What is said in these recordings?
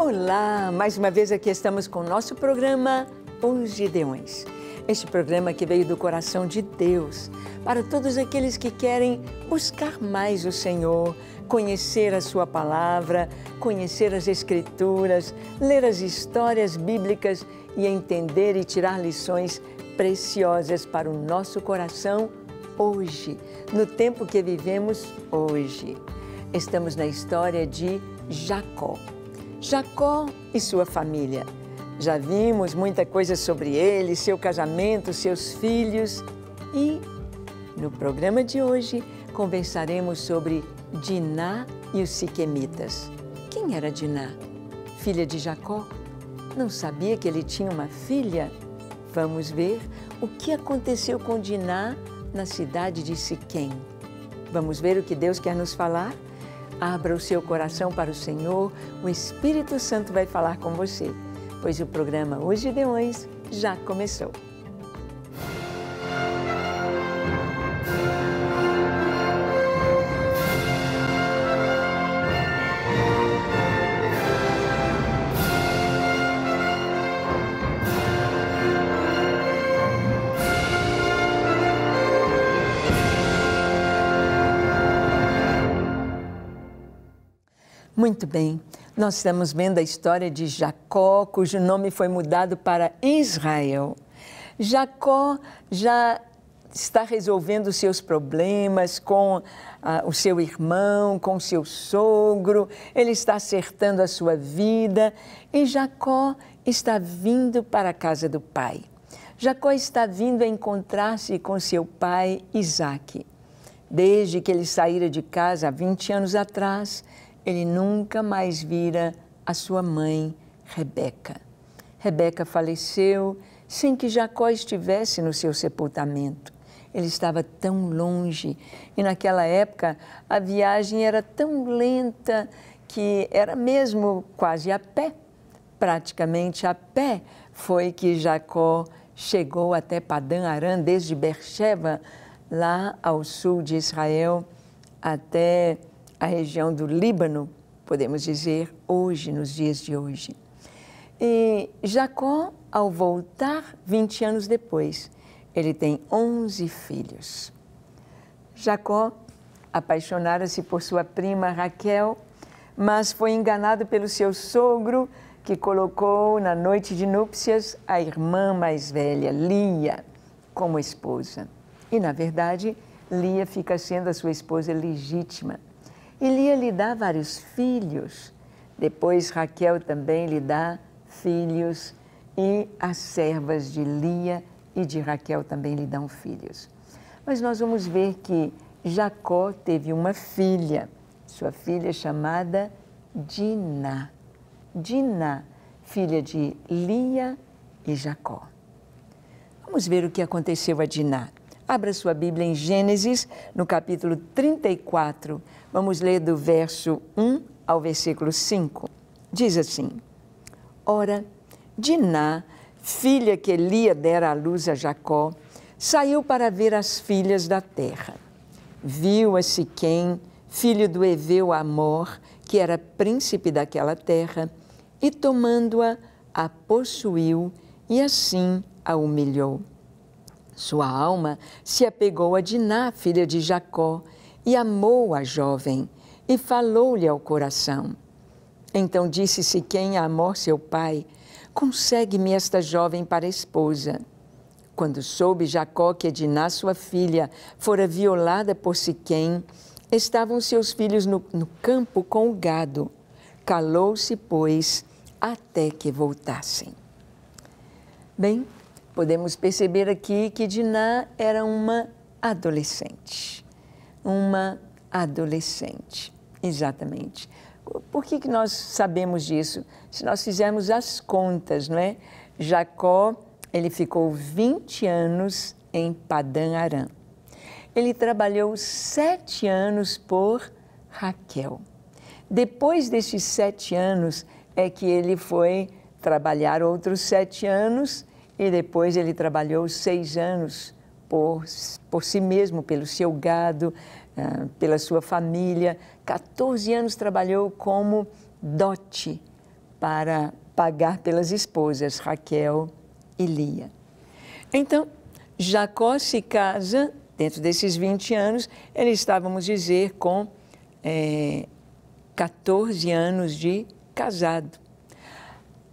Olá, mais uma vez aqui estamos com o nosso programa Os Gideões. Este programa que veio do coração de Deus para todos aqueles que querem buscar mais o Senhor, conhecer a Sua palavra, conhecer as Escrituras, ler as histórias bíblicas e entender e tirar lições preciosas para o nosso coração hoje, no tempo que vivemos hoje. Estamos na história de Jacó. Jacó e sua família. Já vimos muita coisa sobre ele, seu casamento, seus filhos. E no programa de hoje conversaremos sobre Diná e os Siquemitas. Quem era Diná? Filha de Jacó? Não sabia que ele tinha uma filha? Vamos ver o que aconteceu com Diná na cidade de Siquém. Vamos ver o que Deus quer nos falar? Abra o seu coração para o Senhor, o Espírito Santo vai falar com você, pois o programa Hoje de Hoje já começou. Muito bem. Nós estamos vendo a história de Jacó, cujo nome foi mudado para Israel. Jacó já está resolvendo seus problemas com ah, o seu irmão, com seu sogro, ele está acertando a sua vida e Jacó está vindo para a casa do pai. Jacó está vindo a encontrar-se com seu pai Isaque. Desde que ele saíra de casa há 20 anos atrás, ele nunca mais vira a sua mãe, Rebeca. Rebeca faleceu sem que Jacó estivesse no seu sepultamento. Ele estava tão longe e naquela época a viagem era tão lenta que era mesmo quase a pé. Praticamente a pé foi que Jacó chegou até Padã Aram desde Beersheba, lá ao sul de Israel, até a região do Líbano, podemos dizer, hoje, nos dias de hoje. E Jacó, ao voltar 20 anos depois, ele tem 11 filhos. Jacó apaixonara-se por sua prima Raquel, mas foi enganado pelo seu sogro, que colocou na noite de núpcias a irmã mais velha, Lia, como esposa. E, na verdade, Lia fica sendo a sua esposa legítima. E Lia lhe dá vários filhos. Depois Raquel também lhe dá filhos e as servas de Lia e de Raquel também lhe dão filhos. Mas nós vamos ver que Jacó teve uma filha, sua filha chamada Diná. Diná, filha de Lia e Jacó. Vamos ver o que aconteceu a Diná. Abra sua Bíblia em Gênesis, no capítulo 34. Vamos ler do verso 1 ao versículo 5. Diz assim: Ora, Diná, filha que Elia dera à luz a Jacó, saiu para ver as filhas da terra. Viu a Siquém, filho do Eveu Amor, que era príncipe daquela terra, e tomando-a, a possuiu e assim a humilhou sua alma se apegou a Diná, filha de Jacó, e amou a jovem, e falou-lhe ao coração. Então disse Siquém a Amor, seu pai, consegue-me esta jovem para esposa. Quando soube Jacó que Diná, sua filha, fora violada por Siquém, estavam seus filhos no, no campo com o gado. Calou-se, pois, até que voltassem. Bem, podemos perceber aqui que Diná era uma adolescente. Uma adolescente, exatamente. Por que, que nós sabemos disso? Se nós fizermos as contas, não é? Jacó, ele ficou 20 anos em Padã Arã. Ele trabalhou sete anos por Raquel. Depois desses sete anos é que ele foi trabalhar outros sete anos e depois ele trabalhou seis anos por, por si mesmo, pelo seu gado, ah, pela sua família. 14 anos trabalhou como dote para pagar pelas esposas Raquel e Lia. Então, Jacó se casa, dentro desses 20 anos, ele está, vamos dizer, com é, eh, 14 anos de casado.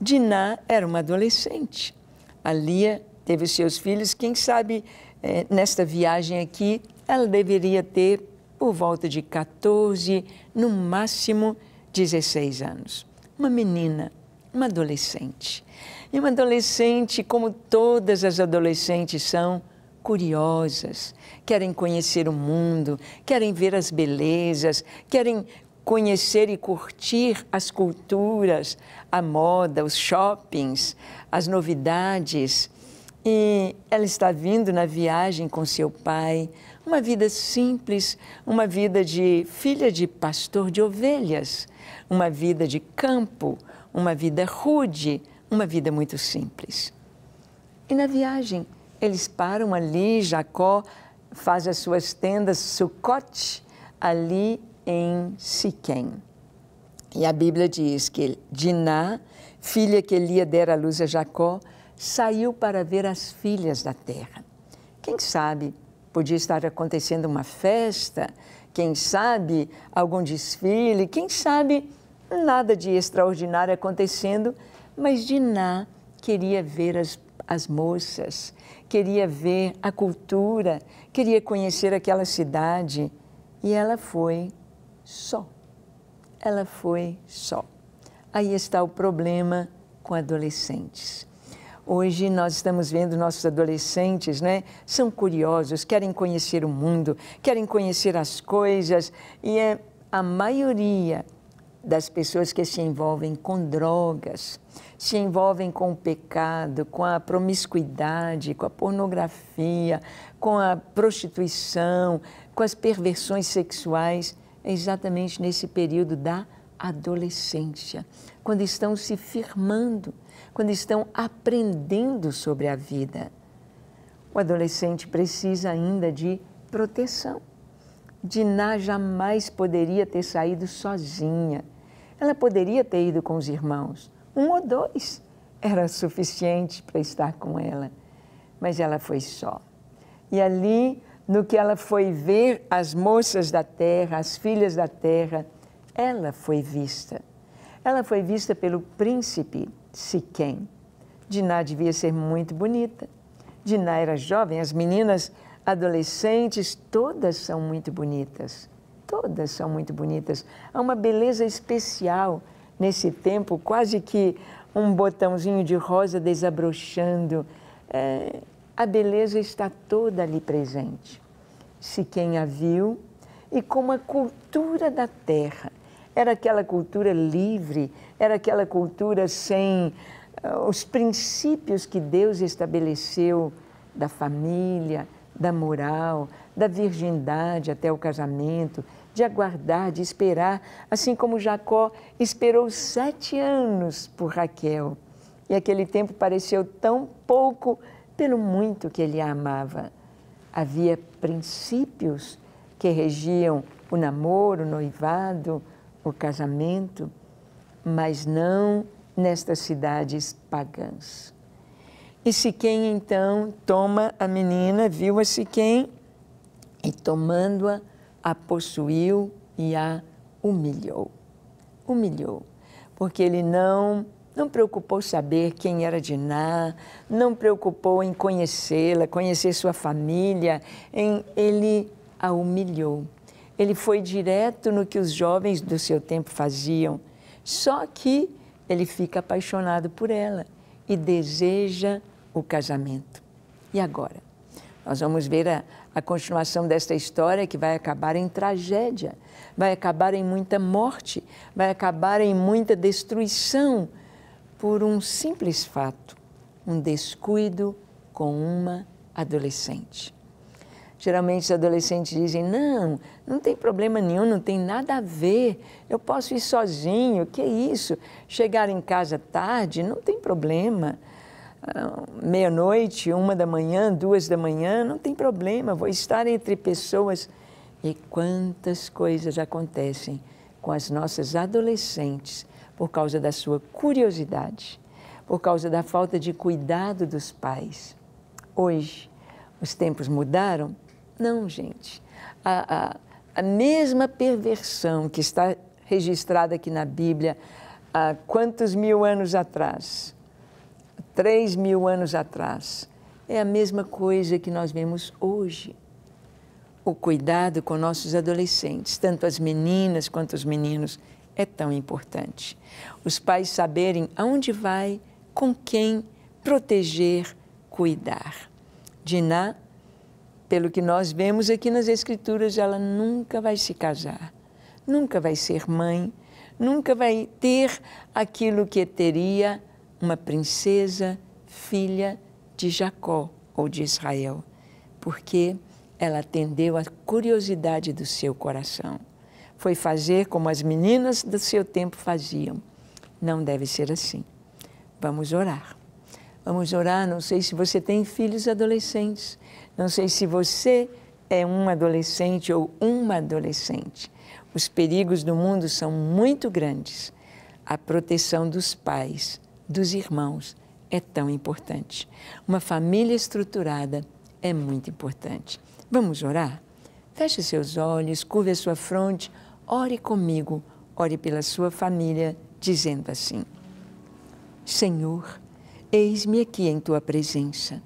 Diná era uma adolescente a Lia teve seus filhos. Quem sabe eh, nesta viagem aqui ela deveria ter por volta de 14, no máximo 16 anos. Uma menina, uma adolescente. E uma adolescente, como todas as adolescentes são, curiosas, querem conhecer o mundo, querem ver as belezas, querem conhecer e curtir as culturas, a moda, os shoppings, as novidades. E ela está vindo na viagem com seu pai, uma vida simples, uma vida de filha de pastor de ovelhas, uma vida de campo, uma vida rude, uma vida muito simples. E na viagem, eles param ali, Jacó faz as suas tendas, Sucote, ali em Siquém. E a Bíblia diz que Diná, filha que Elia dera à luz a Jacó, saiu para ver as filhas da terra. Quem sabe podia estar acontecendo uma festa, quem sabe algum desfile, quem sabe nada de extraordinário acontecendo, mas Diná queria ver as, as moças, queria ver a cultura, queria conhecer aquela cidade. E ela foi só. Ela foi só. Aí está o problema com adolescentes. Hoje nós estamos vendo nossos adolescentes, né? São curiosos, querem conhecer o mundo, querem conhecer as coisas e é a maioria das pessoas que se envolvem com drogas, se envolvem com o pecado, com a promiscuidade, com a pornografia, com a prostituição, com as perversões sexuais, exatamente nesse período da adolescência, quando estão se firmando, quando estão aprendendo sobre a vida. O adolescente precisa ainda de proteção. Diná jamais poderia ter saído sozinha. Ela poderia ter ido com os irmãos. Um ou dois era suficiente para estar com ela. Mas ela foi só. E ali no que ela foi ver as moças da terra, as filhas da terra, ela foi vista. Ela foi vista pelo príncipe Siquém. Diná devia ser muito bonita. Diná era jovem, as meninas adolescentes, todas são muito bonitas. Todas são muito bonitas. Há uma beleza especial nesse tempo, quase que um botãozinho de rosa desabrochando. É, a beleza está toda ali presente. Se quem a viu, e como a cultura da terra era aquela cultura livre, era aquela cultura sem uh, os princípios que Deus estabeleceu da família, da moral, da virgindade até o casamento, de aguardar, de esperar, assim como Jacó esperou sete anos por Raquel. E aquele tempo pareceu tão pouco pelo muito que ele a amava. Havia princípios que regiam o namoro, o noivado, o casamento, mas não nestas cidades pagãs. E Siquém então toma a menina, viu a Siquém e tomando-a, a possuiu e a humilhou. Humilhou, porque ele não não preocupou saber quem era Diná, não preocupou em conhecê-la, conhecer sua família, em ele a humilhou. Ele foi direto no que os jovens do seu tempo faziam, só que ele fica apaixonado por ela e deseja o casamento. E agora? Nós vamos ver a, a continuação desta história que vai acabar em tragédia, vai acabar em muita morte, vai acabar em muita destruição por um simples fato, um descuido com uma adolescente. Geralmente os adolescentes dizem: não, não tem problema nenhum, não tem nada a ver, eu posso ir sozinho, que isso? Chegar em casa tarde, não tem problema. Ah, meia-noite, uma da manhã, duas da manhã, não tem problema, vou estar entre pessoas. E quantas coisas acontecem com as nossas adolescentes por causa da sua curiosidade, por causa da falta de cuidado dos pais. Hoje, os tempos mudaram? Não, gente. A, a, a mesma perversão que está registrada aqui na Bíblia há quantos mil anos atrás? Três mil anos atrás. É a mesma coisa que nós vemos hoje. O cuidado com nossos adolescentes, tanto as meninas quanto os meninos, é tão importante. Os pais saberem aonde vai, com quem, proteger, cuidar. Diná, pelo que nós vemos aqui nas Escrituras, ela nunca vai se casar, nunca vai ser mãe, nunca vai ter aquilo que teria uma princesa, filha de Jacó ou de Israel, porque ela atendeu à curiosidade do seu coração foi fazer como as meninas do seu tempo faziam. Não deve ser assim. Vamos orar. Vamos orar. Não sei se você tem filhos adolescentes, não sei se você é um adolescente ou uma adolescente. Os perigos do mundo são muito grandes. A proteção dos pais, dos irmãos, é tão importante. Uma família estruturada é muito importante. Vamos orar? Feche seus olhos, curve a sua fronte. Ore comigo, ore pela sua família, dizendo assim: Senhor, eis-me aqui em tua presença.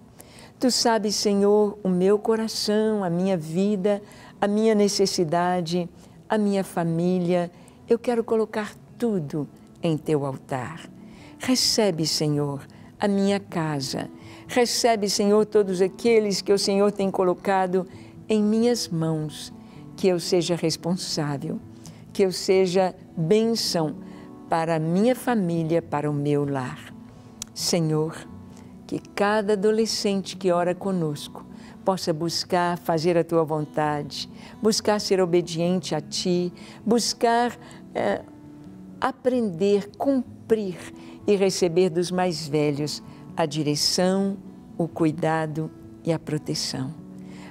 Tu sabes, Senhor, o meu coração, a minha vida, a minha necessidade, a minha família. Eu quero colocar tudo em teu altar. Recebe, Senhor, a minha casa. Recebe, Senhor, todos aqueles que o Senhor tem colocado em minhas mãos, que eu seja responsável que eu seja bênção para a minha família, para o meu lar. Senhor, que cada adolescente que ora conosco possa buscar fazer a tua vontade, buscar ser obediente a ti, buscar eh, aprender, cumprir e receber dos mais velhos a direção, o cuidado e a proteção.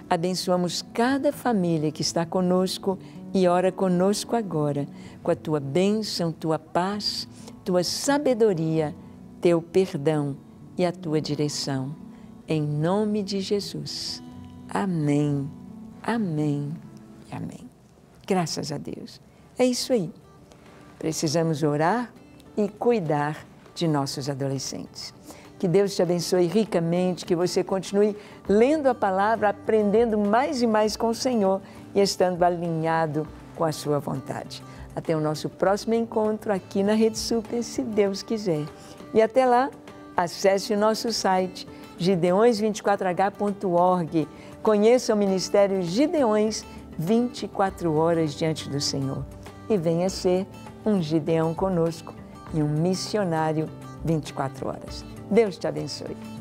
Abençoamos cada família que está conosco e ora conosco agora, com a tua bênção, tua paz, tua sabedoria, teu perdão e a tua direção. Em nome de Jesus. Amém, amém e amém. Graças a Deus. É isso aí. Precisamos orar e cuidar de nossos adolescentes. Que Deus te abençoe ricamente, que você continue lendo a palavra, aprendendo mais e mais com o Senhor e estando alinhado com a sua vontade. Até o nosso próximo encontro aqui na Rede Super, se Deus quiser. E até lá, acesse o nosso site gideões24h.org. Conheça o Ministério Gideões 24 horas diante do Senhor. E venha ser um Gideão conosco e um missionário 24 horas. Deus te abençoe.